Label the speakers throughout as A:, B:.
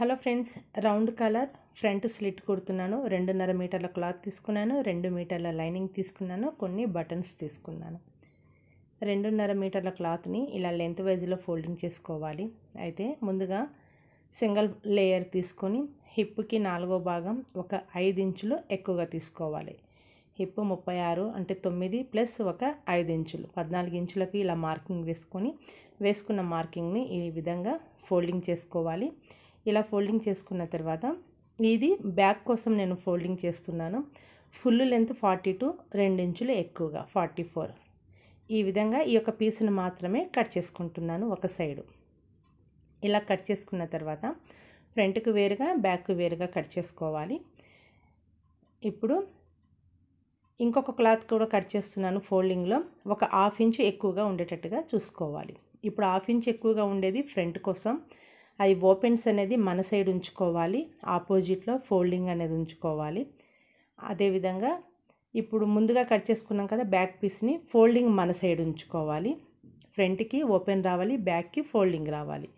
A: hello friends round colour front slit కుడుతున్నాను రెండున్నర మీటర్ల క్లాత్ తీసుకున్నాను రెండు మీటర్ల లైనింగ్ తీసుకున్నాను కొన్ని బటన్స్ తీసుకున్నాను రెండున్నర మీటర్ల క్లాత్ని ఇలా లెంత్ వైజ్లో ఫోల్డింగ్ చేసుకోవాలి అయితే ముందుగా సింగిల్ లేయర్ తీసుకొని హిప్కి నాలుగో భాగం ఒక ఐదు ఇంచులు ఎక్కువగా తీసుకోవాలి హిప్ ముప్పై ఆరు అంటే తొమ్మిది ప్లస్ ఒక ఐదు ఇంచులు పద్నాలుగు ఇంచులకు ఇలా మార్కింగ్ వేసుకొని వేసుకున్న మార్కింగ్ని ఈ విధంగా ఫోల్డింగ్ చేసుకోవాలి ఇలా ఫోల్డింగ్ చేసుకున్న తర్వాత ఇది బ్యాక్ కోసం నేను ఫోల్డింగ్ చేస్తున్నాను ఫుల్ లెంత్ ఫార్టీ టూ ఇంచులు ఎక్కువగా ఫార్టీ ఫోర్ ఈ విధంగా ఈ యొక్క పీసును మాత్రమే కట్ చేసుకుంటున్నాను ఒక సైడు ఇలా కట్ చేసుకున్న తర్వాత ఫ్రంట్కు వేరుగా బ్యాక్ వేరుగా కట్ చేసుకోవాలి ఇప్పుడు ఇంకొక క్లాత్ కూడా కట్ చేస్తున్నాను ఫోల్డింగ్లో ఒక హాఫ్ ఇంచ్ ఎక్కువగా ఉండేటట్టుగా చూసుకోవాలి ఇప్పుడు హాఫ్ ఇంచ్ ఎక్కువగా ఉండేది ఫ్రంట్ కోసం అవి ఓపెన్స్ అనేది మన సైడ్ ఉంచుకోవాలి ఆపోజిట్లో ఫోల్డింగ్ అనేది ఉంచుకోవాలి అదేవిధంగా ఇప్పుడు ముందుగా కట్ చేసుకున్నాం కదా బ్యాక్ పీస్ని ఫోల్డింగ్ మన సైడ్ ఉంచుకోవాలి ఫ్రంట్కి ఓపెన్ రావాలి బ్యాక్కి ఫోల్డింగ్ రావాలి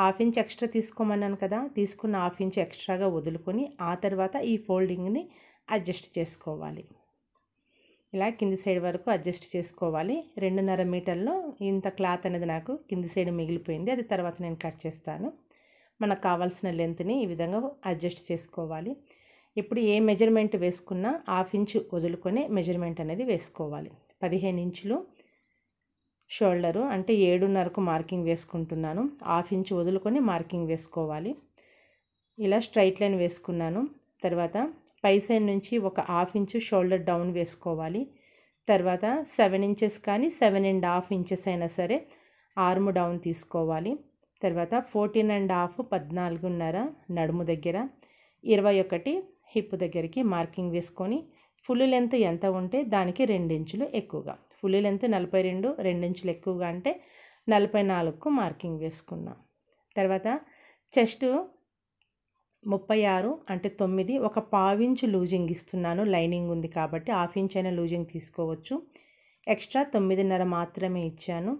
A: హాఫ్ ఇంచ్ ఎక్స్ట్రా తీసుకోమన్నాను కదా తీసుకున్న హాఫ్ ఇంచ్ ఎక్స్ట్రాగా వదులుకొని ఆ తర్వాత ఈ ఫోల్డింగ్ని అడ్జస్ట్ చేసుకోవాలి ఇలా కింది సైడ్ వరకు అడ్జస్ట్ చేసుకోవాలి రెండున్నర మీటర్లో ఇంత క్లాత్ అనేది నాకు కింది సైడ్ మిగిలిపోయింది అది తర్వాత నేను కట్ చేస్తాను మనకు కావాల్సిన లెంత్ని ఈ విధంగా అడ్జస్ట్ చేసుకోవాలి ఇప్పుడు ఏ మెజర్మెంట్ వేసుకున్నా హాఫ్ ఇంచు వదులుకొని మెజర్మెంట్ అనేది వేసుకోవాలి పదిహేను ఇంచులు షోల్డరు అంటే ఏడున్నరకు మార్కింగ్ వేసుకుంటున్నాను హాఫ్ ఇంచ్ వదులుకొని మార్కింగ్ వేసుకోవాలి ఇలా స్ట్రైట్ లైన్ వేసుకున్నాను తర్వాత పై సైడ్ నుంచి ఒక హాఫ్ ఇంచు షోల్డర్ డౌన్ వేసుకోవాలి తర్వాత సెవెన్ ఇంచెస్ కానీ సెవెన్ అండ్ హాఫ్ ఇంచెస్ అయినా సరే ఆర్మ్ డౌన్ తీసుకోవాలి తర్వాత ఫోర్టీన్ అండ్ హాఫ్ పద్నాలుగున్నర నడుము దగ్గర ఇరవై ఒకటి హిప్ దగ్గరికి మార్కింగ్ వేసుకొని ఫుల్ లెంత్ ఎంత ఉంటే దానికి రెండించులు ఎక్కువగా ఫుల్ లెంత్ నలభై రెండు రెండించులు ఎక్కువగా అంటే నలభై నాలుగుకు మార్కింగ్ వేసుకున్నాం తర్వాత చెస్ట్ ముప్పై ఆరు అంటే తొమ్మిది ఒక పావించు లూజింగ్ ఇస్తున్నాను లైనింగ్ ఉంది కాబట్టి హాఫ్ ఇంచ్ అయినా లూజింగ్ తీసుకోవచ్చు ఎక్స్ట్రా తొమ్మిదిన్నర మాత్రమే ఇచ్చాను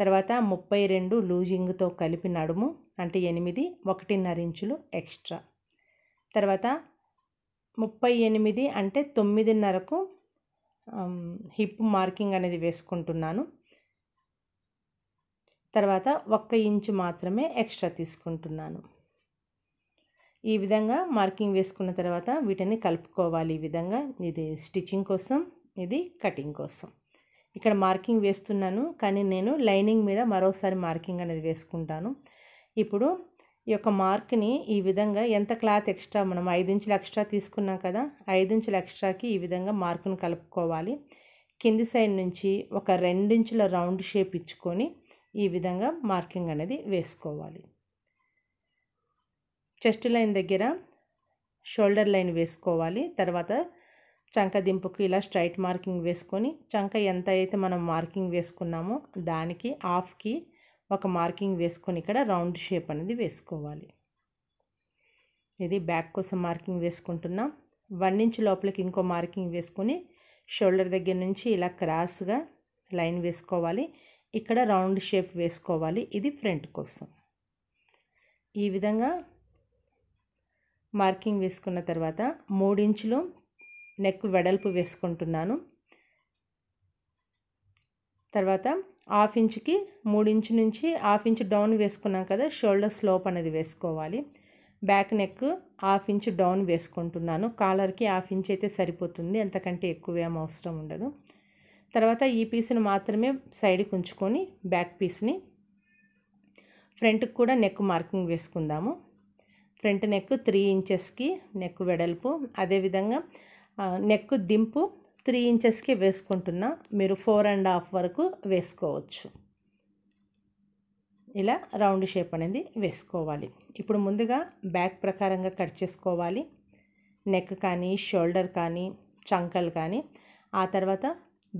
A: తర్వాత ముప్పై రెండు లూజింగ్తో కలిపి నడుము అంటే ఎనిమిది ఒకటిన్నర ఇంచులు ఎక్స్ట్రా తర్వాత ముప్పై ఎనిమిది అంటే తొమ్మిదిన్నరకు హిప్ మార్కింగ్ అనేది వేసుకుంటున్నాను తర్వాత ఒక్క ఇంచు మాత్రమే ఎక్స్ట్రా తీసుకుంటున్నాను ఈ విధంగా మార్కింగ్ వేసుకున్న తర్వాత వీటిని కలుపుకోవాలి ఈ విధంగా ఇది స్టిచ్చింగ్ కోసం ఇది కటింగ్ కోసం ఇక్కడ మార్కింగ్ వేస్తున్నాను కానీ నేను లైనింగ్ మీద మరోసారి మార్కింగ్ అనేది వేసుకుంటాను ఇప్పుడు ఈ యొక్క మార్క్ని ఈ విధంగా ఎంత క్లాత్ ఎక్స్ట్రా మనం ఐదించులు ఎక్స్ట్రా తీసుకున్నాం కదా ఐదించుల ఎక్స్ట్రాకి ఈ విధంగా మార్కును కలుపుకోవాలి కింది సైడ్ నుంచి ఒక రెండించుల రౌండ్ షేప్ ఇచ్చుకొని ఈ విధంగా మార్కింగ్ అనేది వేసుకోవాలి చెస్ట్ లైన్ దగ్గర షోల్డర్ లైన్ వేసుకోవాలి తర్వాత చంక దింపుకు ఇలా స్ట్రైట్ మార్కింగ్ వేసుకొని చంక ఎంత అయితే మనం మార్కింగ్ వేసుకున్నామో దానికి హాఫ్కి ఒక మార్కింగ్ వేసుకొని ఇక్కడ రౌండ్ షేప్ అనేది వేసుకోవాలి ఇది బ్యాక్ కోసం మార్కింగ్ వేసుకుంటున్నాం వన్ ఇంచ్ లోపలికి ఇంకో మార్కింగ్ వేసుకొని షోల్డర్ దగ్గర నుంచి ఇలా క్రాస్గా లైన్ వేసుకోవాలి ఇక్కడ రౌండ్ షేప్ వేసుకోవాలి ఇది ఫ్రంట్ కోసం ఈ విధంగా మార్కింగ్ వేసుకున్న తర్వాత మూడించులు నెక్ వెడల్పు వేసుకుంటున్నాను తర్వాత హాఫ్ ఇంచ్కి ఇంచు నుంచి హాఫ్ ఇంచ్ డౌన్ వేసుకున్నాం కదా షోల్డర్ స్లోప్ అనేది వేసుకోవాలి back neck half inch down వేసుకుంటున్నాను కాలర్కి హాఫ్ ఇంచ్ అయితే సరిపోతుంది అంతకంటే ఎక్కువ ఏం అవసరం ఉండదు తర్వాత ఈ పీస్ను మాత్రమే సైడ్కి ఉంచుకొని బ్యాక్ పీస్ని ఫ్రంట్కి కూడా నెక్ మార్కింగ్ వేసుకుందాము ఫ్రంట్ నెక్ త్రీ ఇంచెస్కి నెక్ వెడల్పు అదేవిధంగా నెక్ దింపు త్రీ ఇంచెస్కి వేసుకుంటున్నా మీరు ఫోర్ అండ్ హాఫ్ వరకు వేసుకోవచ్చు ఇలా రౌండ్ షేప్ అనేది వేసుకోవాలి ఇప్పుడు ముందుగా బ్యాక్ ప్రకారంగా కట్ చేసుకోవాలి నెక్ కానీ షోల్డర్ కానీ చంకలు కానీ ఆ తర్వాత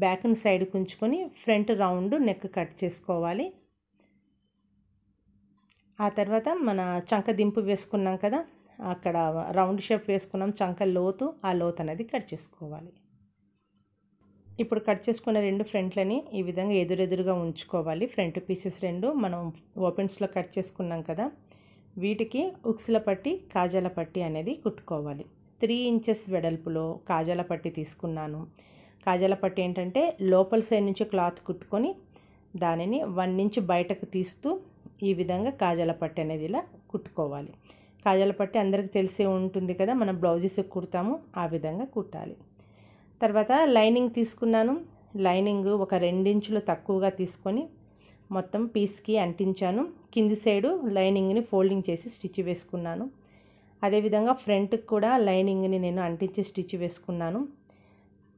A: బ్యాక్ను సైడ్ ఉంచుకొని ఫ్రంట్ రౌండ్ నెక్ కట్ చేసుకోవాలి ఆ తర్వాత మన చంక దింపు వేసుకున్నాం కదా అక్కడ రౌండ్ షేప్ వేసుకున్నాం చంక లోతు ఆ లోతు అనేది కట్ చేసుకోవాలి ఇప్పుడు కట్ చేసుకున్న రెండు ఫ్రంట్లని ఈ విధంగా ఎదురెదురుగా ఉంచుకోవాలి ఫ్రంట్ పీసెస్ రెండు మనం ఓపెన్స్లో కట్ చేసుకున్నాం కదా వీటికి ఉక్సుల పట్టి కాజాల పట్టి అనేది కుట్టుకోవాలి త్రీ ఇంచెస్ వెడల్పులో కాజాల పట్టి తీసుకున్నాను కాజాల పట్టి ఏంటంటే లోపల సైడ్ నుంచి క్లాత్ కుట్టుకొని దానిని వన్ ఇంచ్ బయటకు తీస్తూ ఈ విధంగా కాజాల పట్టి అనేది ఇలా కుట్టుకోవాలి కాజాల పట్టి అందరికి తెలిసే ఉంటుంది కదా మనం బ్లౌజెస్ కుడతాము ఆ విధంగా కుట్టాలి తర్వాత లైనింగ్ తీసుకున్నాను లైనింగ్ ఒక రెండించులు తక్కువగా తీసుకొని మొత్తం పీస్కి అంటించాను కింది సైడు లైనింగ్ని ఫోల్డింగ్ చేసి స్టిచ్ వేసుకున్నాను అదేవిధంగా ఫ్రంట్కి కూడా లైనింగ్ని నేను అంటించి స్టిచ్ వేసుకున్నాను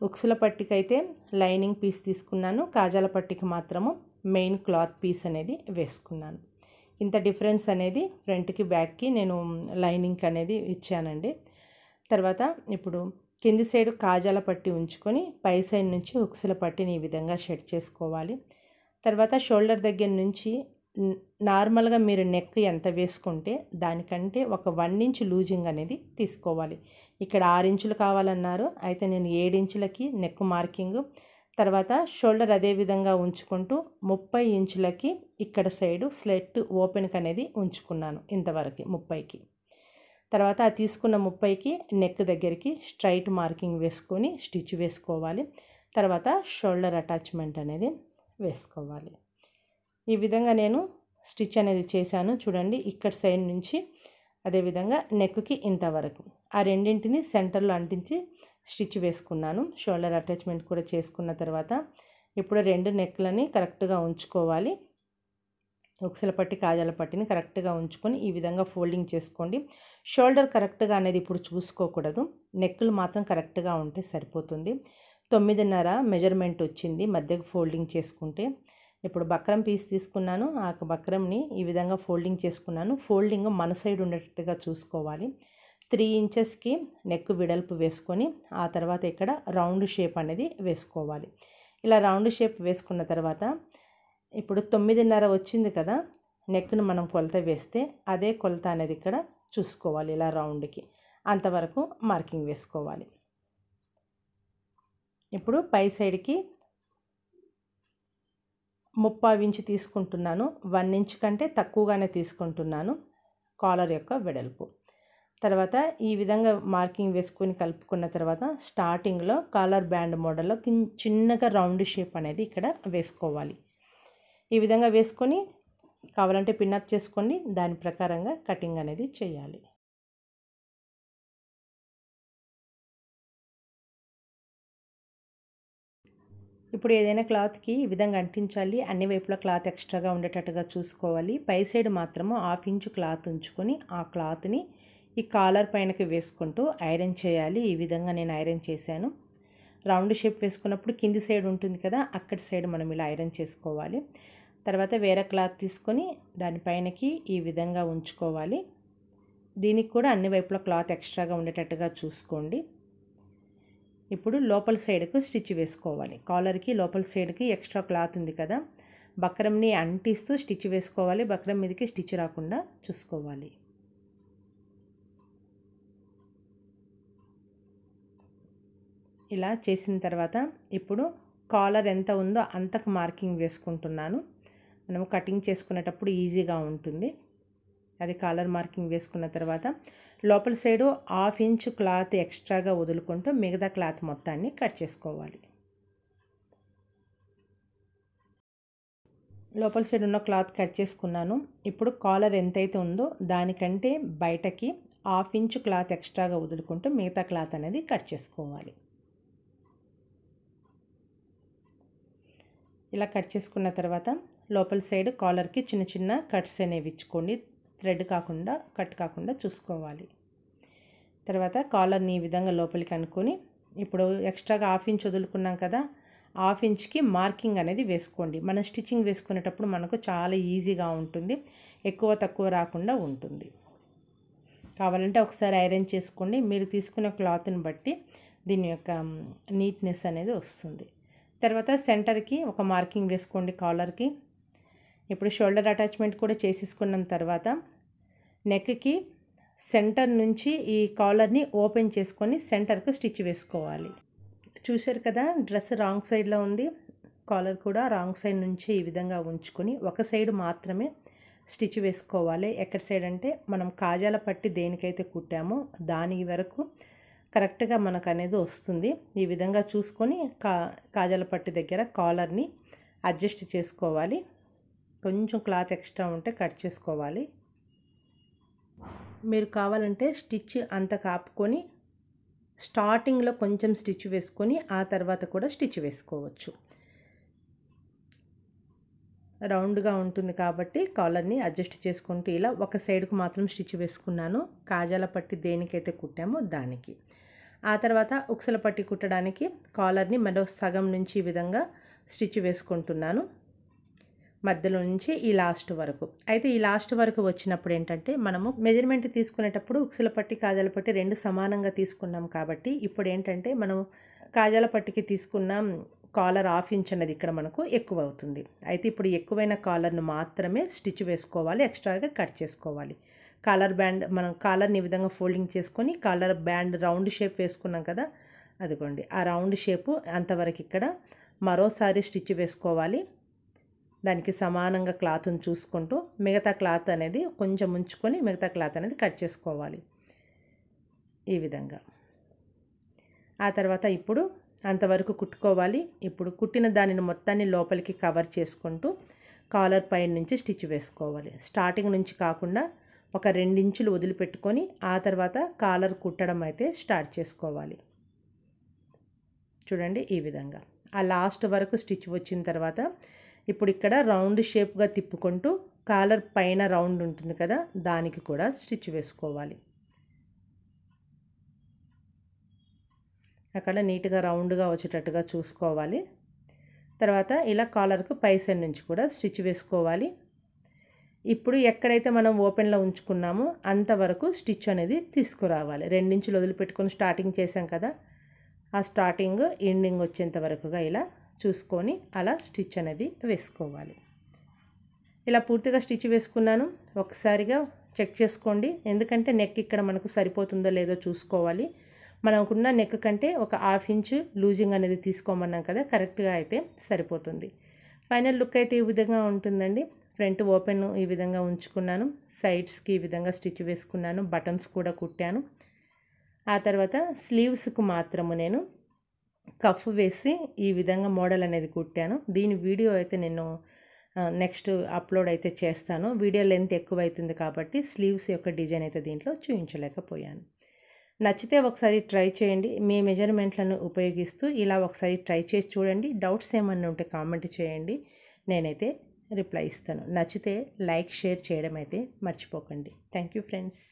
A: ఉక్సుల పట్టికైతే లైనింగ్ పీస్ తీసుకున్నాను కాజాల పట్టికి మాత్రము మెయిన్ క్లాత్ పీస్ అనేది వేసుకున్నాను ఇంత డిఫరెన్స్ అనేది ఫ్రంట్కి బ్యాక్కి నేను లైనింగ్ అనేది ఇచ్చానండి తర్వాత ఇప్పుడు కింది సైడ్ కాజాల పట్టి ఉంచుకొని పై సైడ్ నుంచి హుక్స్ల పట్టిని ఈ విధంగా షెడ్ చేసుకోవాలి తర్వాత షోల్డర్ దగ్గర నుంచి నార్మల్గా మీరు నెక్ ఎంత వేసుకుంటే దానికంటే ఒక వన్ ఇంచ్ లూజింగ్ అనేది తీసుకోవాలి ఇక్కడ ఆరు ఇంచులు కావాలన్నారు అయితే నేను ఏడించులకి నెక్ మార్కింగ్ తర్వాత షోల్డర్ అదే విధంగా ఉంచుకుంటూ ముప్పై ఇంచులకి ఇక్కడ సైడు స్లెట్ ఓపెన్కి అనేది ఉంచుకున్నాను ఇంతవరకు ముప్పైకి తర్వాత ఆ తీసుకున్న ముప్పైకి నెక్ దగ్గరికి స్ట్రైట్ మార్కింగ్ వేసుకొని స్టిచ్ వేసుకోవాలి తర్వాత షోల్డర్ అటాచ్మెంట్ అనేది వేసుకోవాలి ఈ విధంగా నేను స్టిచ్ అనేది చేశాను చూడండి ఇక్కడ సైడ్ నుంచి అదేవిధంగా నెక్కి ఇంతవరకు ఆ రెండింటిని సెంటర్లో అంటించి స్టిచ్ వేసుకున్నాను షోల్డర్ అటాచ్మెంట్ కూడా చేసుకున్న తర్వాత ఇప్పుడు రెండు నెక్లని కరెక్ట్గా ఉంచుకోవాలి ఉక్సల పట్టి కాజాల పట్టిని కరెక్ట్గా ఉంచుకొని ఈ విధంగా ఫోల్డింగ్ చేసుకోండి షోల్డర్ కరెక్ట్గా అనేది ఇప్పుడు చూసుకోకూడదు నెక్కులు మాత్రం కరెక్ట్గా ఉంటే సరిపోతుంది తొమ్మిదిన్నర మెజర్మెంట్ వచ్చింది మధ్యకు ఫోల్డింగ్ చేసుకుంటే ఇప్పుడు బక్రం పీస్ తీసుకున్నాను ఆ బక్రంని ఈ విధంగా ఫోల్డింగ్ చేసుకున్నాను ఫోల్డింగ్ మన సైడ్ ఉండేటట్టుగా చూసుకోవాలి త్రీ ఇంచెస్కి నెక్ విడల్పు వేసుకొని ఆ తర్వాత ఇక్కడ రౌండ్ షేప్ అనేది వేసుకోవాలి ఇలా రౌండ్ షేప్ వేసుకున్న తర్వాత ఇప్పుడు తొమ్మిదిన్నర వచ్చింది కదా నెక్ను మనం కొలత వేస్తే అదే కొలత అనేది ఇక్కడ చూసుకోవాలి ఇలా రౌండ్కి అంతవరకు మార్కింగ్ వేసుకోవాలి ఇప్పుడు పై సైడ్కి ముప్పై ఇంచు తీసుకుంటున్నాను వన్ ఇంచ్ కంటే తక్కువగానే తీసుకుంటున్నాను కాలర్ యొక్క వెడల్పు తర్వాత ఈ విధంగా మార్కింగ్ వేసుకుని కలుపుకున్న తర్వాత స్టార్టింగ్లో కాలర్ బ్యాండ్ మోడల్లో చిన్నగా రౌండ్ షేప్ అనేది ఇక్కడ వేసుకోవాలి ఈ విధంగా వేసుకొని కావాలంటే పిన్అప్ చేసుకొని దాని ప్రకారంగా కటింగ్ అనేది చేయాలి ఇప్పుడు ఏదైనా క్లాత్కి ఈ విధంగా అంటించాలి అన్ని వైపులా క్లాత్ ఎక్స్ట్రాగా ఉండేటట్టుగా చూసుకోవాలి పై సైడ్ మాత్రము హాఫ్ ఇంచు క్లాత్ ఉంచుకొని ఆ క్లాత్ని ఈ కాలర్ పైనకి వేసుకుంటూ ఐరన్ చేయాలి ఈ విధంగా నేను ఐరన్ చేశాను రౌండ్ షేప్ వేసుకున్నప్పుడు కింది సైడ్ ఉంటుంది కదా అక్కడి సైడ్ మనం ఇలా ఐరన్ చేసుకోవాలి తర్వాత వేరే క్లాత్ తీసుకొని దానిపైనకి ఈ విధంగా ఉంచుకోవాలి దీనికి కూడా అన్ని వైపులా క్లాత్ ఎక్స్ట్రాగా ఉండేటట్టుగా చూసుకోండి ఇప్పుడు లోపల సైడ్కు స్టిచ్ వేసుకోవాలి కాలర్కి లోపల సైడ్కి ఎక్స్ట్రా క్లాత్ ఉంది కదా బక్రంని అంటిస్తూ స్టిచ్ వేసుకోవాలి బక్రం మీదకి స్టిచ్ రాకుండా చూసుకోవాలి ఇలా చేసిన తర్వాత ఇప్పుడు కాలర్ ఎంత ఉందో అంతకు మార్కింగ్ వేసుకుంటున్నాను మనం కటింగ్ చేసుకునేటప్పుడు ఈజీగా ఉంటుంది అది కాలర్ మార్కింగ్ వేసుకున్న తర్వాత లోపల సైడు హాఫ్ ఇంచ్ క్లాత్ ఎక్స్ట్రాగా వదులుకుంటూ మిగతా క్లాత్ మొత్తాన్ని కట్ చేసుకోవాలి లోపల సైడ్ ఉన్న క్లాత్ కట్ చేసుకున్నాను ఇప్పుడు కాలర్ ఎంతైతే ఉందో దానికంటే బయటకి హాఫ్ ఇంచ్ క్లాత్ ఎక్స్ట్రాగా వదులుకుంటూ మిగతా క్లాత్ అనేది కట్ చేసుకోవాలి ఇలా కట్ చేసుకున్న తర్వాత లోపల సైడ్ కాలర్కి చిన్న చిన్న కట్స్ అనేవి ఇచ్చుకోండి థ్రెడ్ కాకుండా కట్ కాకుండా చూసుకోవాలి తర్వాత కాలర్ని ఈ విధంగా లోపలికి అనుకుని ఇప్పుడు ఎక్స్ట్రాగా హాఫ్ ఇంచ్ వదులుకున్నాం కదా హాఫ్ ఇంచ్కి మార్కింగ్ అనేది వేసుకోండి మనం స్టిచ్చింగ్ వేసుకునేటప్పుడు మనకు చాలా ఈజీగా ఉంటుంది ఎక్కువ తక్కువ రాకుండా ఉంటుంది కావాలంటే ఒకసారి ఐరన్ చేసుకోండి మీరు తీసుకున్న క్లాత్ని బట్టి దీని యొక్క నీట్నెస్ అనేది వస్తుంది తర్వాత సెంటర్కి ఒక మార్కింగ్ వేసుకోండి కాలర్కి ఇప్పుడు షోల్డర్ అటాచ్మెంట్ కూడా చేసేసుకున్న తర్వాత నెక్కి సెంటర్ నుంచి ఈ కాలర్ని ఓపెన్ చేసుకొని సెంటర్కు స్టిచ్ వేసుకోవాలి చూశారు కదా డ్రెస్ రాంగ్ సైడ్లో ఉంది కాలర్ కూడా రాంగ్ సైడ్ నుంచి ఈ విధంగా ఉంచుకొని ఒక సైడ్ మాత్రమే స్టిచ్ వేసుకోవాలి ఎక్కడ సైడ్ అంటే మనం కాజాల పట్టి దేనికైతే కుట్టామో దాని వరకు కరెక్ట్గా మనకు అనేది వస్తుంది ఈ విధంగా చూసుకొని కా కాజాల పట్టి దగ్గర కాలర్ని అడ్జస్ట్ చేసుకోవాలి కొంచెం క్లాత్ ఎక్స్ట్రా ఉంటే కట్ చేసుకోవాలి మీరు కావాలంటే స్టిచ్ అంత కాపుకొని స్టార్టింగ్లో కొంచెం స్టిచ్ వేసుకొని ఆ తర్వాత కూడా స్టిచ్ వేసుకోవచ్చు రౌండ్గా ఉంటుంది కాబట్టి కాలర్ని అడ్జస్ట్ చేసుకుంటూ ఇలా ఒక సైడ్కు మాత్రం స్టిచ్ వేసుకున్నాను కాజాల పట్టి దేనికైతే కుట్టామో దానికి ఆ తర్వాత ఉక్సల పట్టి కుట్టడానికి కాలర్ని మరో సగం నుంచి ఈ విధంగా స్టిచ్ వేసుకుంటున్నాను మధ్యలో నుంచి ఈ లాస్ట్ వరకు అయితే ఈ లాస్ట్ వరకు వచ్చినప్పుడు ఏంటంటే మనము మెజర్మెంట్ తీసుకునేటప్పుడు ఉక్సుల పట్టి కాజల పట్టి రెండు సమానంగా తీసుకున్నాం కాబట్టి ఇప్పుడు ఏంటంటే మనం కాజాల పట్టికి తీసుకున్న కాలర్ ఆఫ్ ఇంచ్ అనేది ఇక్కడ మనకు ఎక్కువ అవుతుంది అయితే ఇప్పుడు ఎక్కువైన కాలర్ను మాత్రమే స్టిచ్ వేసుకోవాలి ఎక్స్ట్రాగా కట్ చేసుకోవాలి కాలర్ బ్యాండ్ మనం కాలర్ని ఈ విధంగా ఫోల్డింగ్ చేసుకొని కాలర్ బ్యాండ్ రౌండ్ షేప్ వేసుకున్నాం కదా అదిగోండి ఆ రౌండ్ షేపు అంతవరకు ఇక్కడ మరోసారి స్టిచ్ వేసుకోవాలి దానికి సమానంగా క్లాత్ని చూసుకుంటూ మిగతా క్లాత్ అనేది కొంచెం ఉంచుకొని మిగతా క్లాత్ అనేది కట్ చేసుకోవాలి ఈ విధంగా ఆ తర్వాత ఇప్పుడు అంతవరకు కుట్టుకోవాలి ఇప్పుడు కుట్టిన దానిని మొత్తాన్ని లోపలికి కవర్ చేసుకుంటూ కాలర్ పైన నుంచి స్టిచ్ వేసుకోవాలి స్టార్టింగ్ నుంచి కాకుండా ఒక రెండించులు వదిలిపెట్టుకొని ఆ తర్వాత కాలర్ కుట్టడం అయితే స్టార్ట్ చేసుకోవాలి చూడండి ఈ విధంగా ఆ లాస్ట్ వరకు స్టిచ్ వచ్చిన తర్వాత ఇప్పుడు ఇక్కడ రౌండ్ షేప్గా తిప్పుకుంటూ కాలర్ పైన రౌండ్ ఉంటుంది కదా దానికి కూడా స్టిచ్ వేసుకోవాలి అక్కడ నీట్గా రౌండ్గా వచ్చేటట్టుగా చూసుకోవాలి తర్వాత ఇలా కాలర్కు పై నుంచి కూడా స్టిచ్ వేసుకోవాలి ఇప్పుడు ఎక్కడైతే మనం ఓపెన్లో ఉంచుకున్నామో అంతవరకు స్టిచ్ అనేది తీసుకురావాలి రెండించులు వదిలిపెట్టుకొని స్టార్టింగ్ చేసాం కదా ఆ స్టార్టింగ్ ఎండింగ్ వచ్చేంత వరకుగా ఇలా చూసుకొని అలా స్టిచ్ అనేది వేసుకోవాలి ఇలా పూర్తిగా స్టిచ్ వేసుకున్నాను ఒకసారిగా చెక్ చేసుకోండి ఎందుకంటే నెక్ ఇక్కడ మనకు సరిపోతుందో లేదో చూసుకోవాలి మనకున్న నెక్ కంటే ఒక హాఫ్ ఇంచ్ లూజింగ్ అనేది తీసుకోమన్నాం కదా కరెక్ట్గా అయితే సరిపోతుంది ఫైనల్ లుక్ అయితే ఈ విధంగా ఉంటుందండి ఫ్రంట్ ఓపెన్ ఈ విధంగా ఉంచుకున్నాను సైడ్స్కి ఈ విధంగా స్టిచ్ వేసుకున్నాను బటన్స్ కూడా కుట్టాను ఆ తర్వాత స్లీవ్స్కు మాత్రము నేను కఫ్ వేసి ఈ విధంగా మోడల్ అనేది కుట్టాను దీని వీడియో అయితే నేను నెక్స్ట్ అప్లోడ్ అయితే చేస్తాను వీడియో లెంత్ ఎక్కువ అవుతుంది కాబట్టి స్లీవ్స్ యొక్క డిజైన్ అయితే దీంట్లో చూపించలేకపోయాను నచ్చితే ఒకసారి ట్రై చేయండి మీ మెజర్మెంట్లను ఉపయోగిస్తూ ఇలా ఒకసారి ట్రై చేసి చూడండి డౌట్స్ ఏమన్నా ఉంటే కామెంట్ చేయండి నేనైతే రిప్లై ఇస్తాను నచ్చితే లైక్ షేర్ చేయడం అయితే మర్చిపోకండి థ్యాంక్ యూ ఫ్రెండ్స్